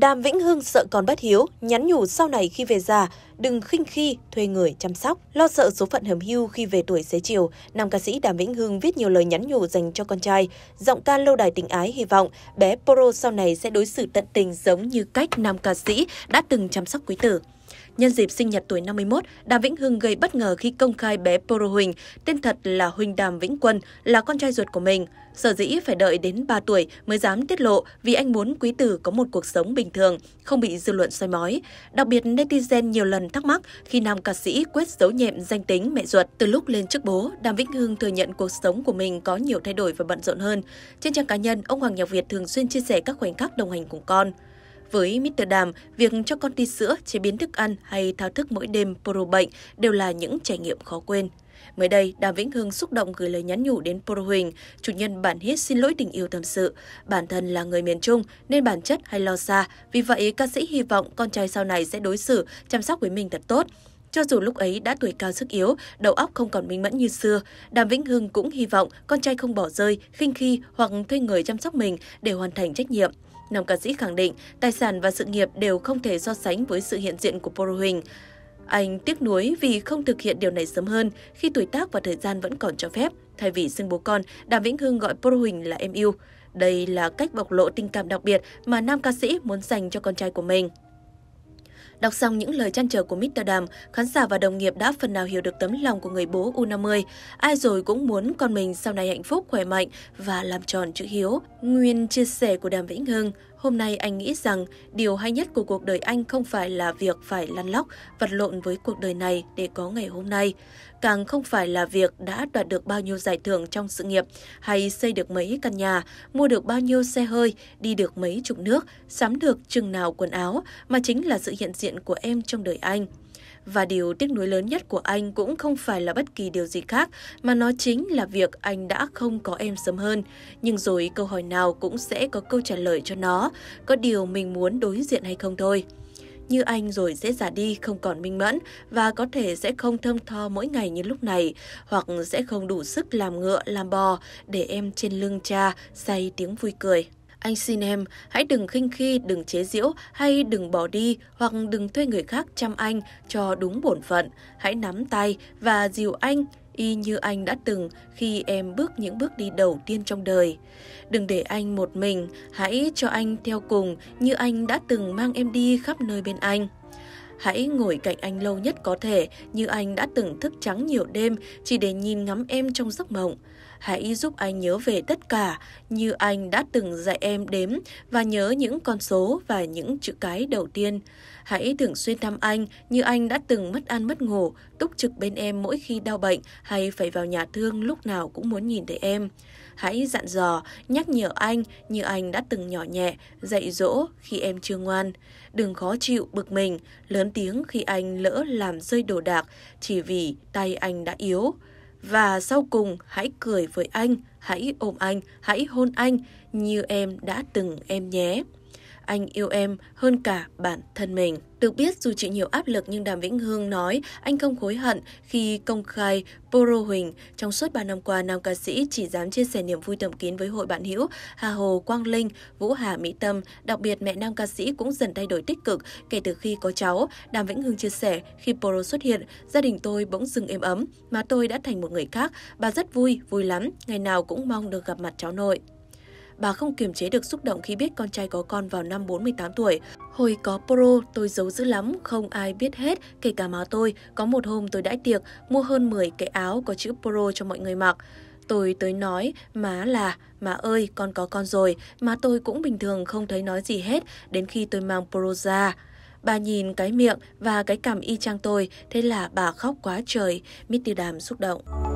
Đàm Vĩnh Hưng sợ con bất hiếu, nhắn nhủ sau này khi về già, đừng khinh khi thuê người chăm sóc. Lo sợ số phận hầm hưu khi về tuổi xế chiều, nam ca sĩ Đàm Vĩnh Hưng viết nhiều lời nhắn nhủ dành cho con trai. Giọng ca lâu đài tình ái hy vọng bé Poro sau này sẽ đối xử tận tình giống như cách nam ca sĩ đã từng chăm sóc quý tử. Nhân dịp sinh nhật tuổi 51, Đàm Vĩnh Hưng gây bất ngờ khi công khai bé Poro Huỳnh, tên thật là Huỳnh Đàm Vĩnh Quân, là con trai ruột của mình. Sở dĩ phải đợi đến 3 tuổi mới dám tiết lộ vì anh muốn quý tử có một cuộc sống bình thường, không bị dư luận soi mói. Đặc biệt, netizen nhiều lần thắc mắc khi nam ca sĩ quyết giấu nhẹm danh tính mẹ ruột. Từ lúc lên chức bố, Đàm Vĩnh Hưng thừa nhận cuộc sống của mình có nhiều thay đổi và bận rộn hơn. Trên trang cá nhân, ông Hoàng Nhạc Việt thường xuyên chia sẻ các khoảnh khắc đồng hành cùng con. Với Mr. Đàm, việc cho con ti sữa, chế biến thức ăn hay thao thức mỗi đêm Pro Bệnh đều là những trải nghiệm khó quên. Mới đây, Đàm Vĩnh Hưng xúc động gửi lời nhắn nhủ đến Pro Huỳnh, chủ nhân bản hit xin lỗi tình yêu tâm sự. Bản thân là người miền Trung nên bản chất hay lo xa, vì vậy ca sĩ hy vọng con trai sau này sẽ đối xử, chăm sóc với mình thật tốt. Cho dù lúc ấy đã tuổi cao sức yếu, đầu óc không còn minh mẫn như xưa, Đàm Vĩnh Hưng cũng hy vọng con trai không bỏ rơi, khinh khi hoặc thuê người chăm sóc mình để hoàn thành trách nhiệm. Nam ca sĩ khẳng định tài sản và sự nghiệp đều không thể so sánh với sự hiện diện của Poro Huỳnh. Anh tiếc nuối vì không thực hiện điều này sớm hơn khi tuổi tác và thời gian vẫn còn cho phép. Thay vì xưng bố con, Đàm Vĩnh Hưng gọi Poro Huỳnh là em yêu. Đây là cách bộc lộ tình cảm đặc biệt mà nam ca sĩ muốn dành cho con trai của mình. Đọc xong những lời chăn trở của Mr. Đàm, khán giả và đồng nghiệp đã phần nào hiểu được tấm lòng của người bố U50. Ai rồi cũng muốn con mình sau này hạnh phúc, khỏe mạnh và làm tròn chữ hiếu. Nguyên chia sẻ của Đàm Vĩnh Hưng, hôm nay anh nghĩ rằng điều hay nhất của cuộc đời anh không phải là việc phải lăn lóc, vật lộn với cuộc đời này để có ngày hôm nay. Càng không phải là việc đã đoạt được bao nhiêu giải thưởng trong sự nghiệp, hay xây được mấy căn nhà, mua được bao nhiêu xe hơi, đi được mấy chục nước, sắm được chừng nào quần áo, mà chính là sự hiện diện diện của em trong đời anh. Và điều tiếc nuối lớn nhất của anh cũng không phải là bất kỳ điều gì khác, mà nó chính là việc anh đã không có em sớm hơn. Nhưng rồi câu hỏi nào cũng sẽ có câu trả lời cho nó, có điều mình muốn đối diện hay không thôi như anh rồi sẽ già đi không còn minh mẫn và có thể sẽ không thơm tho mỗi ngày như lúc này hoặc sẽ không đủ sức làm ngựa làm bò để em trên lưng cha say tiếng vui cười. Anh xin em, hãy đừng khinh khi, đừng chế giễu hay đừng bỏ đi hoặc đừng thuê người khác chăm anh cho đúng bổn phận. Hãy nắm tay và dìu anh y như anh đã từng khi em bước những bước đi đầu tiên trong đời. Đừng để anh một mình, hãy cho anh theo cùng như anh đã từng mang em đi khắp nơi bên anh. Hãy ngồi cạnh anh lâu nhất có thể như anh đã từng thức trắng nhiều đêm chỉ để nhìn ngắm em trong giấc mộng. Hãy giúp anh nhớ về tất cả như anh đã từng dạy em đếm và nhớ những con số và những chữ cái đầu tiên. Hãy thường xuyên thăm anh như anh đã từng mất ăn mất ngủ, túc trực bên em mỗi khi đau bệnh hay phải vào nhà thương lúc nào cũng muốn nhìn thấy em. Hãy dặn dò, nhắc nhở anh như anh đã từng nhỏ nhẹ, dạy dỗ khi em chưa ngoan. Đừng khó chịu, bực mình, lớn tiếng khi anh lỡ làm rơi đồ đạc chỉ vì tay anh đã yếu. Và sau cùng, hãy cười với anh, hãy ôm anh, hãy hôn anh như em đã từng em nhé anh yêu em hơn cả bản thân mình. Được biết dù chịu nhiều áp lực nhưng Đàm Vĩnh Hương nói anh không hối hận khi công khai Poro Huỳnh. Trong suốt 3 năm qua, nam ca sĩ chỉ dám chia sẻ niềm vui tầm kín với hội bạn hữu Hà Hồ, Quang Linh, Vũ Hà, Mỹ Tâm. Đặc biệt, mẹ nam ca sĩ cũng dần thay đổi tích cực kể từ khi có cháu. Đàm Vĩnh Hương chia sẻ, khi Poro xuất hiện, gia đình tôi bỗng dưng êm ấm, mà tôi đã thành một người khác. Bà rất vui, vui lắm, ngày nào cũng mong được gặp mặt cháu nội. Bà không kiềm chế được xúc động khi biết con trai có con vào năm 48 tuổi. Hồi có pro, tôi giấu dữ lắm, không ai biết hết, kể cả má tôi. Có một hôm tôi đãi tiệc, mua hơn 10 cái áo có chữ pro cho mọi người mặc. Tôi tới nói, má là, má ơi, con có con rồi, má tôi cũng bình thường không thấy nói gì hết, đến khi tôi mang pro ra. Bà nhìn cái miệng và cái cằm y chang tôi, thế là bà khóc quá trời, Mitty Đàm xúc động.